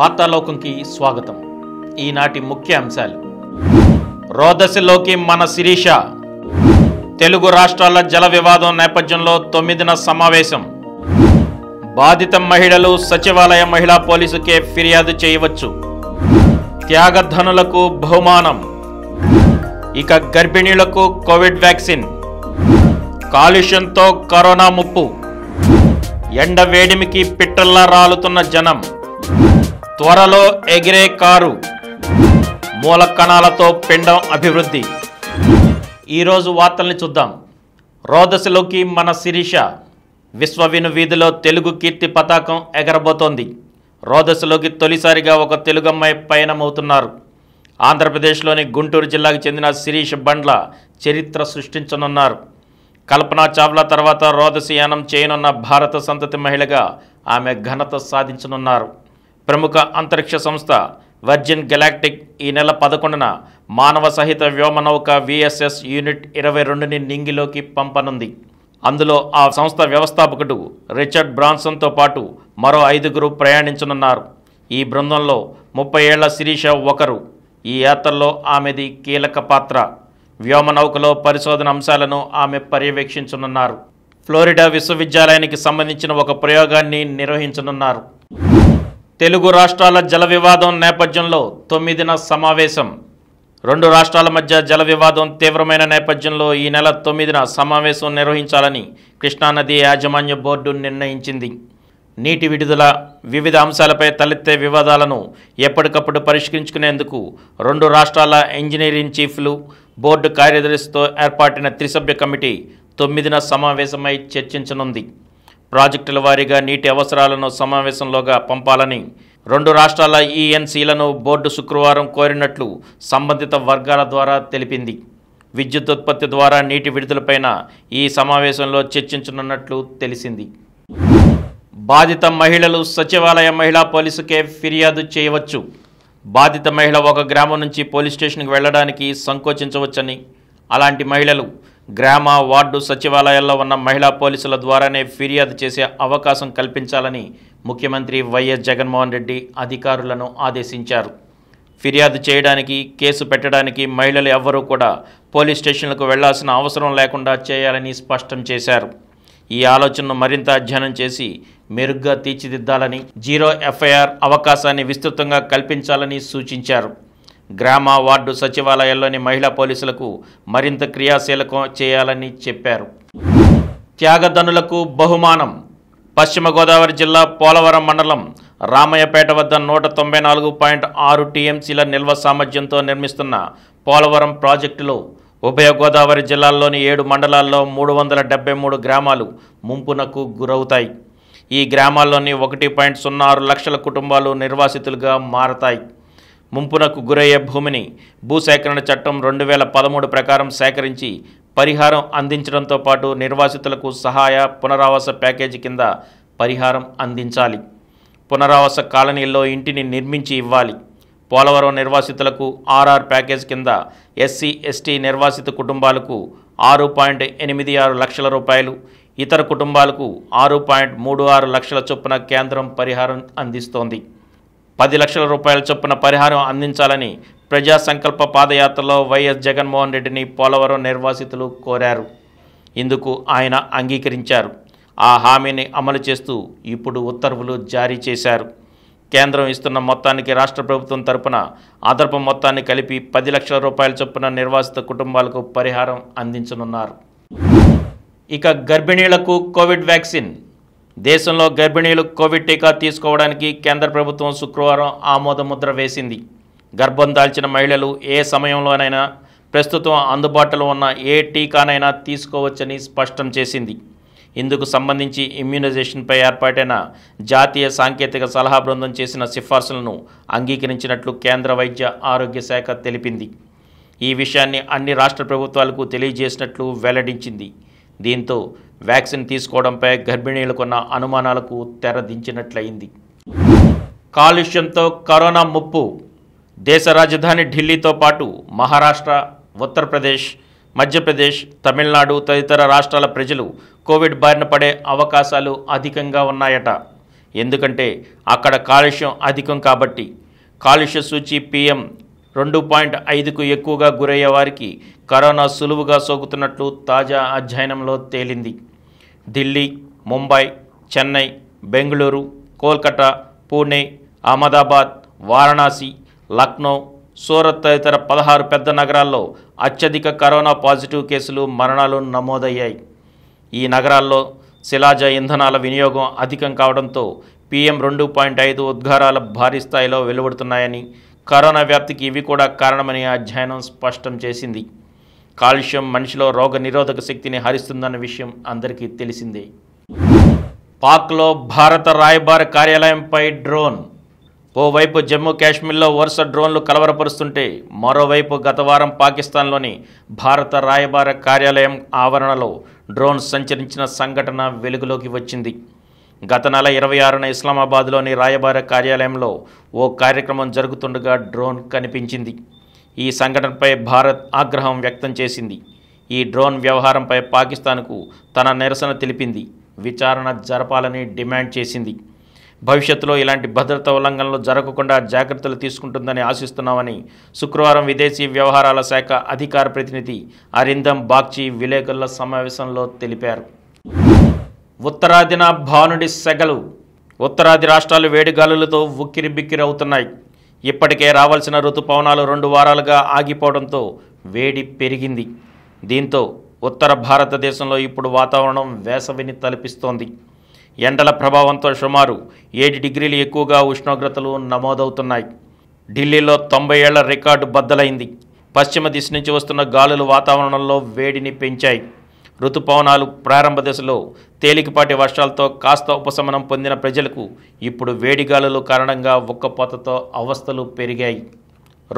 వార్తాలోకంకి స్వాగతం ఈనాటి ముఖ్య అంశాలు రోదశలోకి మన శిరీష తెలుగు రాష్ట్రాల జల వివాదం నేపథ్యంలో తొమ్మిదిన సమావేశం బాధిత మహిళలు సచివాలయ మహిళా పోలీసుకే ఫిర్యాదు చేయవచ్చు త్యాగధనులకు బహుమానం ఇక గర్భిణీలకు కోవిడ్ వ్యాక్సిన్ కాలుష్యంతో కరోనా ముప్పు ఎండ వేడిమికి పిట్టల్లా రాలుతున్న జనం త్వరలో ఎగిరే కారు మూలకణాలతో పిండం అభివృద్ధి ఈరోజు వార్తల్ని చూద్దాం రోదశలోకి మన శిరీష విశ్వవిను వీధిలో తెలుగు కీర్తి పతాకం ఎగరబోతోంది రోదశలోకి తొలిసారిగా ఒక తెలుగమ్మాయి పయనమవుతున్నారు ఆంధ్రప్రదేశ్లోని గుంటూరు జిల్లాకు చెందిన శిరీష బండ్ల చరిత్ర సృష్టించనున్నారు కల్పనా చావ్లా తర్వాత రోదశయానం చేయనున్న భారత సంతతి మహిళగా ఆమె ఘనత సాధించనున్నారు ప్రముఖ అంతరిక్ష సంస్థ వర్జిన్ గెలాక్టిక్ ఈ నెల పదకొండున మానవ సహిత వ్యోమనౌక విఎస్ఎస్ యూనిట్ ఇరవై రెండుని నింగిలోకి పంపనుంది అందులో ఆ సంస్థ వ్యవస్థాపకుడు రిచర్డ్ బ్రాన్సన్తో పాటు మరో ఐదుగురు ప్రయాణించనున్నారు ఈ బృందంలో ముప్పై ఏళ్ల శిరీష ఒకరు ఈ యాత్రలో ఆమెది కీలక పాత్ర వ్యోమనౌకలో పరిశోధన అంశాలను ఆమె పర్యవేక్షించనున్నారు ఫ్లోరిడా విశ్వవిద్యాలయానికి సంబంధించిన ఒక ప్రయోగాన్ని నిర్వహించనున్నారు తెలుగు రాష్ట్రాల జల వివాదం నేపథ్యంలో తొమ్మిదిన సమావేశం రెండు రాష్ట్రాల మధ్య జల వివాదం తీవ్రమైన నేపథ్యంలో ఈ నెల తొమ్మిదిన సమావేశం నిర్వహించాలని కృష్ణానది యాజమాన్య బోర్డు నిర్ణయించింది నీటి విడుదల వివిధ అంశాలపై తలెత్తే వివాదాలను ఎప్పటికప్పుడు పరిష్కరించుకునేందుకు రెండు రాష్ట్రాల ఇంజనీరింగ్ చీఫ్లు బోర్డు కార్యదర్శితో ఏర్పాటిన త్రిసభ్య కమిటీ తొమ్మిదిన సమావేశమై చర్చించనుంది ప్రాజెక్టుల వారీగా నీటి అవసరాలను సమావేశంలోగా పంపాలని రెండు రాష్ట్రాల ఈఎన్సీలను బోర్డు శుక్రవారం కోరినట్లు సంబంధిత వర్గాల ద్వారా తెలిపింది విద్యుత్ ఉత్పత్తి ద్వారా నీటి విడుదలపైన ఈ సమావేశంలో చర్చించనున్నట్లు తెలిసింది బాధిత మహిళలు సచివాలయ మహిళా పోలీసుకే ఫిర్యాదు చేయవచ్చు బాధిత మహిళ ఒక గ్రామం నుంచి పోలీస్ స్టేషన్కి వెళ్ళడానికి సంకోచించవచ్చని అలాంటి మహిళలు గ్రామ వార్డు సచివాలయాల్లో ఉన్న మహిళా పోలీసుల ద్వారానే ఫిర్యాదు చేసే అవకాశం కల్పించాలని ముఖ్యమంత్రి వైఎస్ జగన్మోహన్ రెడ్డి అధికారులను ఆదేశించారు ఫిర్యాదు చేయడానికి కేసు పెట్టడానికి మహిళలు ఎవ్వరూ కూడా పోలీస్ స్టేషన్లకు వెళ్లాల్సిన అవసరం లేకుండా చేయాలని స్పష్టం చేశారు ఈ ఆలోచనను మరింత అధ్యయనం చేసి మెరుగ్గా తీర్చిదిద్దాలని జీరో ఎఫ్ఐఆర్ అవకాశాన్ని విస్తృతంగా కల్పించాలని సూచించారు గ్రామ వార్డు సచివాలయాల్లోని మహిళా పోలీసులకు మరింత క్రియాశీలకం చేయాలని చెప్పారు త్యాగదనులకు బహుమానం పశ్చిమ గోదావరి జిల్లా పోలవరం మండలం రామయ్యపేట వద్ద నూట తొంభై నాలుగు పాయింట్ ఆరు టీఎంసీల నిల్వ సామర్థ్యంతో నిర్మిస్తున్న పోలవరం ప్రాజెక్టులో ఉభయ గోదావరి జిల్లాల్లోని ఏడు మండలాల్లో మూడు వందల డెబ్బై మూడు గ్రామాలు ముంపునకు గురవుతాయి ఈ గ్రామాల్లోని ఒకటి పాయింట్ సున్నా ఆరు లక్షల కుటుంబాలు నిర్వాసితులుగా మారతాయి ముంపునకు గురయ్యే భూమిని భూసేకరణ చట్టం రెండు వేల పదమూడు ప్రకారం సేకరించి పరిహారం అందించడంతో పాటు నిర్వాసితులకు సహాయ పునరావాస ప్యాకేజీ కింద పరిహారం అందించాలి పునరావాస కాలనీల్లో ఇంటిని నిర్మించి ఇవ్వాలి పోలవరం నిర్వాసితులకు ఆర్ఆర్ ప్యాకేజ్ కింద ఎస్సీ ఎస్టీ నిర్వాసిత కుటుంబాలకు ఆరు పాయింట్ ఎనిమిది ఆరు లక్షల రూపాయలు ఇతర కుటుంబాలకు ఆరు పాయింట్ మూడు ఆరు లక్షల చొప్పున కేంద్రం పరిహారం అందిస్తోంది పది లక్షల రూపాయల చొప్పున పరిహారం అందించాలని ప్రజా సంకల్ప పాదయాత్రలో వైఎస్ జగన్మోహన్ రెడ్డిని పోలవరం నిర్వాసితులు కోరారు ఇందుకు ఆయన అంగీకరించారు ఆ హామీని అమలు చేస్తూ ఇప్పుడు ఉత్తర్వులు జారీ చేశారు కేంద్రం ఇస్తున్న మొత్తానికి రాష్ట్ర ప్రభుత్వం తరపున అదర్భ మొత్తాన్ని కలిపి పది లక్షల రూపాయల చొప్పున నిర్వాసిత కుటుంబాలకు పరిహారం అందించనున్నారు ఇక గర్భిణీలకు కోవిడ్ వ్యాక్సిన్ దేశంలో గర్భిణీలు కోవిడ్ టీకా తీసుకోవడానికి కేంద్ర ప్రభుత్వం శుక్రవారం ఆమోదముద్ర వేసింది గర్భం దాల్చిన మహిళలు ఏ సమయంలోనైనా ప్రస్తుతం అందుబాటులో ఉన్న ఏ టీకానైనా తీసుకోవచ్చని స్పష్టం చేసింది ఇందుకు సంబంధించి ఇమ్యూనైజేషన్పై ఏర్పాటైన జాతీయ సాంకేతిక సలహా బృందం చేసిన సిఫార్సులను అంగీకరించినట్లు కేంద్ర వైద్య ఆరోగ్య శాఖ తెలిపింది ఈ విషయాన్ని అన్ని రాష్ట్ర ప్రభుత్వాలకు తెలియజేసినట్లు వెల్లడించింది దీంతో వ్యాక్సిన్ తీసుకోవడంపై గర్భిణీలకున్న అనుమానాలకు తెరదించినట్లయింది కాలుష్యంతో కరోనా ముప్పు దేశ రాజధాని ఢిల్లీతో పాటు మహారాష్ట్ర ఉత్తరప్రదేశ్ మధ్యప్రదేశ్ తమిళనాడు తదితర రాష్ట్రాల ప్రజలు కోవిడ్ బారిన పడే అవకాశాలు అధికంగా ఉన్నాయట ఎందుకంటే అక్కడ కాలుష్యం అధికం కాబట్టి కాలుష్య సూచి పిఎం రెండు పాయింట్ ఐదుకు ఎక్కువగా గురయ్యే వారికి కరోనా సులువుగా సోకుతున్నట్లు తాజా అధ్యయనంలో తేలింది ఢిల్లీ ముంబై చెన్నై బెంగళూరు కోల్కతా పూణే అహ్మదాబాద్ వారణాసి లక్నో సూరత్ తదితర పదహారు పెద్ద నగరాల్లో అత్యధిక కరోనా పాజిటివ్ కేసులు మరణాలు నమోదయ్యాయి ఈ నగరాల్లో శిలాజ ఇంధనాల వినియోగం అధికం కావడంతో పీఎం రెండు పాయింట్ ఐదు ఉద్గారాల భారీ స్థాయిలో వెలువడుతున్నాయని కరోనా వ్యాప్తికి ఇవి కూడా కారణమని అధ్యయనం స్పష్టం చేసింది కాల్షియం మనిషిలో రోగ నిరోధక శక్తిని హరిస్తుందన్న విషయం అందరికీ తెలిసిందే పాక్లో భారత రాయబార కార్యాలయంపై డ్రోన్ ఓవైపు జమ్మూ కాశ్మీర్లో వరుస డ్రోన్లు కలవరపరుస్తుంటే మరోవైపు గత వారం పాకిస్తాన్లోని భారత రాయబార కార్యాలయం ఆవరణలో డ్రోన్ సంచరించిన సంఘటన వెలుగులోకి వచ్చింది గత నెల ఇరవై ఆరున ఇస్లామాబాద్లోని రాయబార కార్యాలయంలో ఓ కార్యక్రమం జరుగుతుండగా డ్రోన్ కనిపించింది ఈ సంఘటనపై భారత్ ఆగ్రహం వ్యక్తం చేసింది ఈ డ్రోన్ వ్యవహారంపై పాకిస్తాన్కు తన నిరసన తెలిపింది విచారణ జరపాలని డిమాండ్ చేసింది భవిష్యత్తులో ఇలాంటి భద్రత ఉల్లంఘనలు జరగకుండా జాగ్రత్తలు తీసుకుంటుందని ఆశిస్తున్నామని శుక్రవారం విదేశీ వ్యవహారాల శాఖ అధికార ప్రతినిధి అరిందం బాగ్చి విలేకరుల సమావేశంలో తెలిపారు ఉత్తరాదిన భానుడి సెగలు ఉత్తరాది రాష్ట్రాలు వేడిగాలులతో ఉక్కిరిబిక్కిరవుతున్నాయి ఇప్పటికే రావాల్సిన ఋతుపవనాలు రెండు వారాలుగా ఆగిపోవడంతో వేడి పెరిగింది దీంతో ఉత్తర భారతదేశంలో ఇప్పుడు వాతావరణం వేసవిని తలపిస్తోంది ఎండల ప్రభావంతో సుమారు ఏడు డిగ్రీలు ఎక్కువగా ఉష్ణోగ్రతలు నమోదవుతున్నాయి ఢిల్లీలో తొంభై ఏళ్ల రికార్డు బద్దలైంది పశ్చిమ దిశ నుంచి వస్తున్న గాలులు వాతావరణంలో వేడిని పెంచాయి ఋతుపవనాలు ప్రారంభ దశలో తేలికపాటి వర్షాలతో కాస్త ఉపశమనం పొందిన ప్రజలకు ఇప్పుడు వేడిగాలులు కారణంగా ఉక్కపోతతో అవస్థలు పెరిగాయి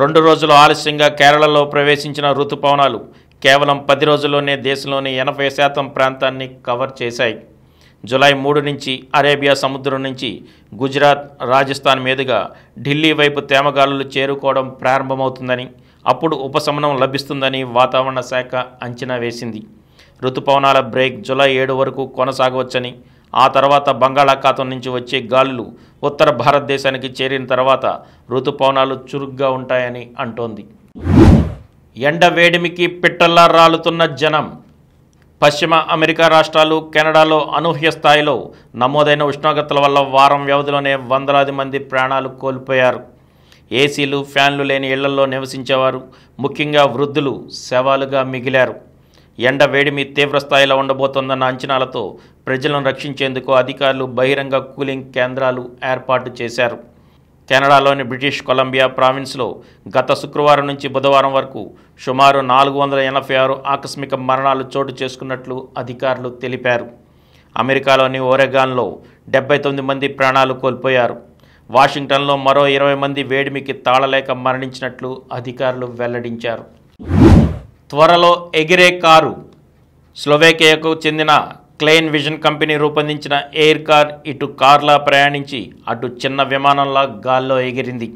రెండు రోజులు ఆలస్యంగా కేరళలో ప్రవేశించిన ఋతుపవనాలు కేవలం పది రోజుల్లోనే దేశంలోని ఎనభై శాతం ప్రాంతాన్ని కవర్ చేశాయి జులై మూడు నుంచి అరేబియా సముద్రం నుంచి గుజరాత్ రాజస్థాన్ మీదుగా ఢిల్లీ వైపు తేమగాలులు చేరుకోవడం ప్రారంభమవుతుందని అప్పుడు ఉపశమనం లభిస్తుందని వాతావరణ శాఖ అంచనా వేసింది ఋతుపవనాల బ్రేక్ జులై ఏడు వరకు కొనసాగవచ్చని ఆ తర్వాత బంగాళాఖాతం నుంచి వచ్చే గాలులు ఉత్తర భారతదేశానికి చేరిన తర్వాత ఋతుపవనాలు చురుగ్గా ఉంటాయని అంటోంది ఎండ వేడిమికి పిట్టల్లా రాలుతున్న జనం పశ్చిమ అమెరికా రాష్ట్రాలు కెనడాలో అనూహ్య స్థాయిలో నమోదైన ఉష్ణోగ్రతల వల్ల వారం వ్యవధిలోనే వందలాది మంది ప్రాణాలు కోల్పోయారు ఏసీలు ఫ్యాన్లు లేని ఇళ్లలో నివసించేవారు ముఖ్యంగా వృద్ధులు శవాలుగా మిగిలారు ఎండ వేడిమి తీవ్రస్థాయిలో ఉండబోతోందన్న అంచనాలతో ప్రజలను రక్షించేందుకు అధికారులు బహిరంగ కూలింగ్ కేంద్రాలు ఏర్పాటు చేశారు కెనడాలోని బ్రిటిష్ కొలంబియా ప్రావిన్స్లో గత శుక్రవారం నుంచి బుధవారం వరకు సుమారు నాలుగు వందల ఎనభై ఆరు ఆకస్మిక మరణాలు చోటు చేసుకున్నట్లు అధికారులు తెలిపారు అమెరికాలోని ఓరెగాన్లో డెబ్బై తొమ్మిది మంది ప్రాణాలు కోల్పోయారు వాషింగ్టన్లో మరో ఇరవై మంది వేడిమికి తాళలేక మరణించినట్లు అధికారులు వెల్లడించారు త్వరలో ఎగిరే కారు స్లోవేకియాకు చెందిన క్లెయిన్ విజన్ కంపెనీ రూపొందించిన ఎయిర్ కార్ ఇటు కార్లా ప్రయాణించి అటు చిన్న విమానంలా గాల్లో ఎగిరింది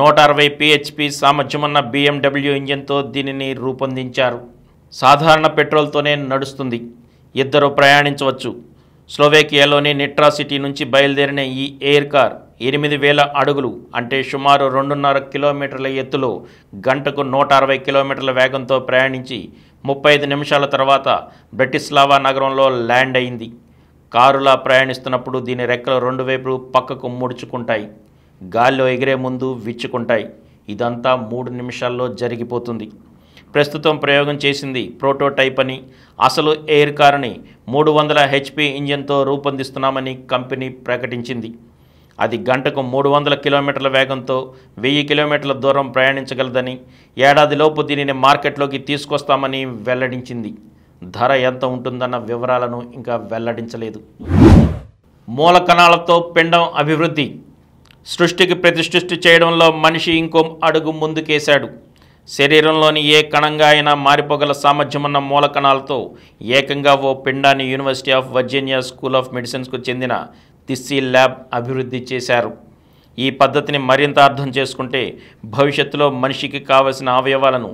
నూట అరవై పిహెచ్పి సామర్థ్యమున్న బీఎండబ్ల్యూ ఇంజిన్తో దీనిని రూపొందించారు సాధారణ పెట్రోల్తోనే నడుస్తుంది ఇద్దరు ప్రయాణించవచ్చు స్లోవేకియాలోని నిట్రా సిటీ నుంచి బయలుదేరిన ఈ ఎయిర్ కార్ ఎనిమిది వేల అడుగులు అంటే సుమారు రెండున్నర కిలోమీటర్ల ఎత్తులో గంటకు నూట అరవై కిలోమీటర్ల వేగంతో ప్రయాణించి ముప్పై ఐదు నిమిషాల తర్వాత బ్రటిస్లావా నగరంలో ల్యాండ్ అయింది కారులా ప్రయాణిస్తున్నప్పుడు దీని రెక్కలు రెండు వైపు పక్కకు ముడుచుకుంటాయి గాల్లో ఎగిరే ముందు విచ్చుకుంటాయి ఇదంతా మూడు నిమిషాల్లో జరిగిపోతుంది ప్రస్తుతం ప్రయోగం చేసింది ప్రోటోటైప్ అని అసలు ఎయిర్ కారుని మూడు వందల హెచ్పి ఇంజిన్తో రూపొందిస్తున్నామని కంపెనీ ప్రకటించింది అది గంటకు మూడు వందల కిలోమీటర్ల వేగంతో వెయ్యి కిలోమీటర్ల దూరం ప్రయాణించగలదని ఏడాదిలోపు దీనిని మార్కెట్లోకి తీసుకొస్తామని వెల్లడించింది ధర ఎంత ఉంటుందన్న వివరాలను ఇంకా వెల్లడించలేదు మూల కణాలతో పిండం అభివృద్ధి సృష్టికి ప్రతిష్ఠి చేయడంలో మనిషి ఇంకో అడుగు ముందుకేశాడు శరీరంలోని ఏ కణంగా అయినా మారిపోగల సామర్థ్యమున్న మూల కణాలతో ఏకంగా ఓ పిండాన్ని university of Virginia school of మెడిసిన్స్కు చెందిన తిస్సీ ల్యాబ్ అభివృద్ధి చేశారు ఈ పద్ధతిని మరింత అర్థం చేసుకుంటే భవిష్యత్తులో మనిషికి కావలసిన అవయవాలను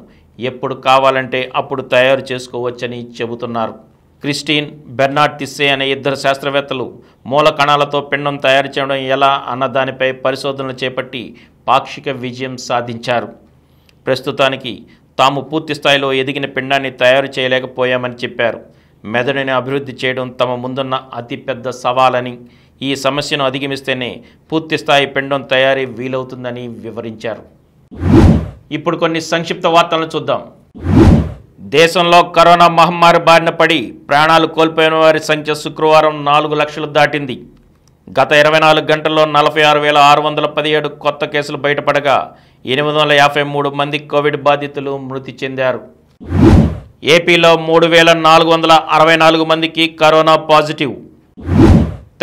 ఎప్పుడు కావాలంటే అప్పుడు తయారు చేసుకోవచ్చని చెబుతున్నారు క్రిస్టీన్ బెర్నార్డ్ తిస్సే అనే ఇద్దరు శాస్త్రవేత్తలు మూల కణాలతో పిండం తయారు చేయడం ఎలా అన్న దానిపై పరిశోధనలు చేపట్టి పాక్షిక విజయం సాధించారు ప్రస్తుతానికి తాము పూర్తి స్థాయిలో ఎదిగిన పిండాన్ని తయారు చేయలేకపోయామని చెప్పారు మెదడుని అభివృద్ధి చేయడం తమ ముందున్న అతిపెద్ద సవాలని ఈ సమస్యను అధిగమిస్తేనే పూర్తిస్థాయి పెండం తయారీ వీలవుతుందని వివరించారు ఇప్పుడు కొన్ని సంక్షిప్త వార్తలను చూద్దాం దేశంలో కరోనా మహమ్మారి బారిన పడి ప్రాణాలు కోల్పోయిన వారి సంఖ్య శుక్రవారం నాలుగు లక్షలు దాటింది గత ఇరవై నాలుగు గంటల్లో నలభై ఆరు వేల ఆరు వందల పదిహేడు కొత్త కేసులు బయటపడగా ఎనిమిది వందల యాభై మూడు మంది కోవిడ్ బాధితులు మృతి చెందారు ఏపీలో మూడు వేల నాలుగు వందల అరవై నాలుగు మందికి కరోనా పాజిటివ్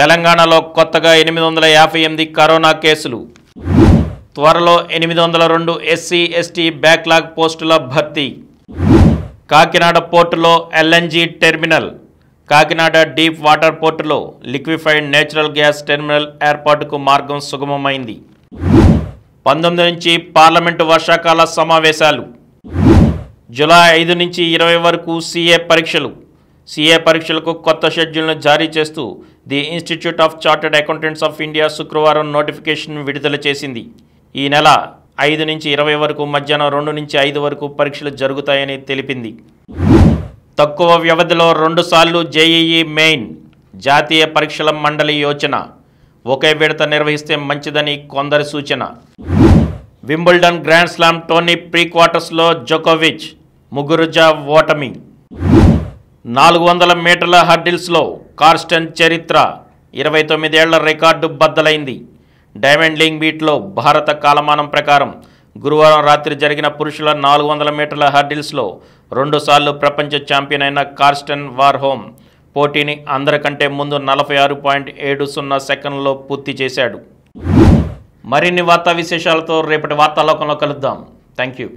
తెలంగాణలో కొత్తగా ఎనిమిది వందల యాభై ఎనిమిది కరోనా కేసులు త్వరలో ఎనిమిది వందల రెండు ఎస్సీ ఎస్టీ బ్యాక్లాగ్ పోస్టుల భర్తీ కాకినాడ పోర్టులో LNG terminal Kakinada deep water పోర్టులో లిక్విఫైడ్ నేచురల్ గ్యాస్ టెర్మినల్ ఏర్పాటుకు మార్గం సుగమమైంది పంతొమ్మిది నుంచి పార్లమెంటు వర్షాకాల సమావేశాలు జులై ఐదు నుంచి ఇరవై వరకు సీఏ పరీక్షలు సీఏ పరీక్షలకు కొత్త షెడ్యూల్ను జారీ చేస్తూ the institute of chartered accountants of India శుక్రవారం నోటిఫికేషన్ విడుదల చేసింది ఈ నెల ఐదు నుంచి ఇరవై వరకు మధ్యాహ్నం రెండు నుంచి ఐదు వరకు పరీక్షలు జరుగుతాయని తెలిపింది తక్కువ వ్యవధిలో రెండుసార్లు జేఈఈ మెయిన్ జాతీయ పరీక్షల మండలి యోచన ఒకే విడత నిర్వహిస్తే మంచిదని కొందరి సూచన Wimbledon grand slam tourney pre క్వార్టర్స్లో జోకోవిచ్ ముగురుజా ఓటమి నాలుగు వందల మీటర్ల హర్డిల్స్లో కార్స్టన్ చరిత్ర ఇరవై తొమ్మిదేళ్ల రికార్డు బద్దలైంది డైమండ్ లింగ్ బీట్లో భారత కాలమానం ప్రకారం గురువారం రాత్రి జరిగిన పురుషుల నాలుగు వందల మీటర్ల హర్డిల్స్లో రెండుసార్లు ప్రపంచ ఛాంపియన్ అయిన కార్స్టన్ వార్హోమ్ పోటీని అందరికంటే ముందు నలభై ఆరు పాయింట్ ఏడు సున్నా సెకండ్లో పూర్తి చేశాడు మరిన్ని వార్తా విశేషాలతో రేపటి వార్తాలోకంలో కలుద్దాం థ్యాంక్ యూ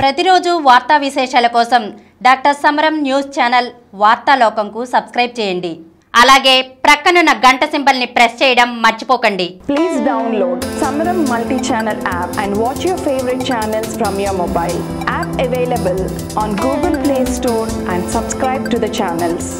ప్రతిరోజు వార్తా విశేషాల కోసం డాక్టర్ సమరం న్యూస్ ఛానల్ వార్తాలోకంకు సబ్స్క్రైబ్ చేయండి అలాగే ప్రక్కనున్న గంట సింబల్ ని ప్రెస్ చేయడం మర్చిపోకండి please download Samaram multi channel app and watch your favourite channels from your mobile app available on Google Play Store and subscribe to the channels